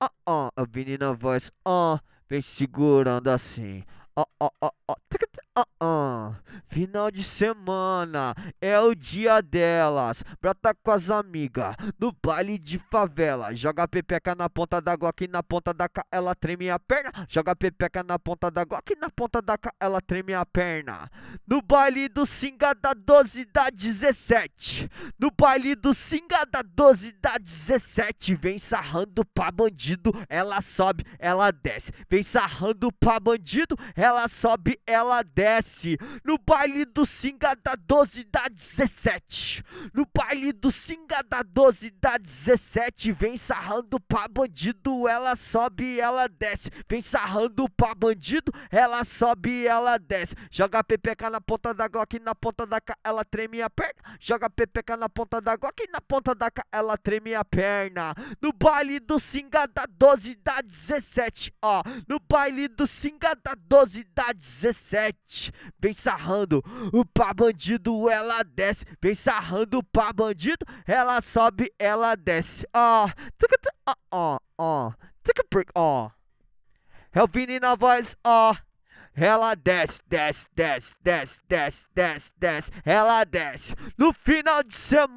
Oh, oh, a menina voz, oh, vem segurando assim. Ó, ó, ó, ó, Final de semana é o dia delas, pra tá com as amigas no baile de favela. Joga pepeca na ponta da Glock, na ponta da ca ela treme a perna. Joga pepeca na ponta da Glock, na ponta da ca ela treme a perna. No baile do Singa da 12 da 17. No baile do Singa da 12 da 17. Vem sarrando pra bandido, ela sobe, ela desce. Vem sarrando pra bandido, ela sobe, ela desce. No baile baile do Singa da 12 da 17. No baile do Singa da 12 da 17. Vem sarrando pra bandido, ela sobe, ela desce. Vem sarrando pra bandido, ela sobe, ela desce. Joga a PPK na ponta da Glock, na ponta da K, ela treme a perna. Joga a PPK na ponta da Glock, na ponta da K, ela treme a perna. No baile do Singa da 12 da 17. Ó, no baile do Singa da 12 da 17. Vem sarrando bandido, pra bandido ela desce, vem sarrando pra bandido, ela sobe, ela desce. Ó, ó, ó, ó, ó. É o Vini na voz, ó. Oh. Ela desce, desce, desce, desce, desce, desce, desce, ela desce. No final de semana.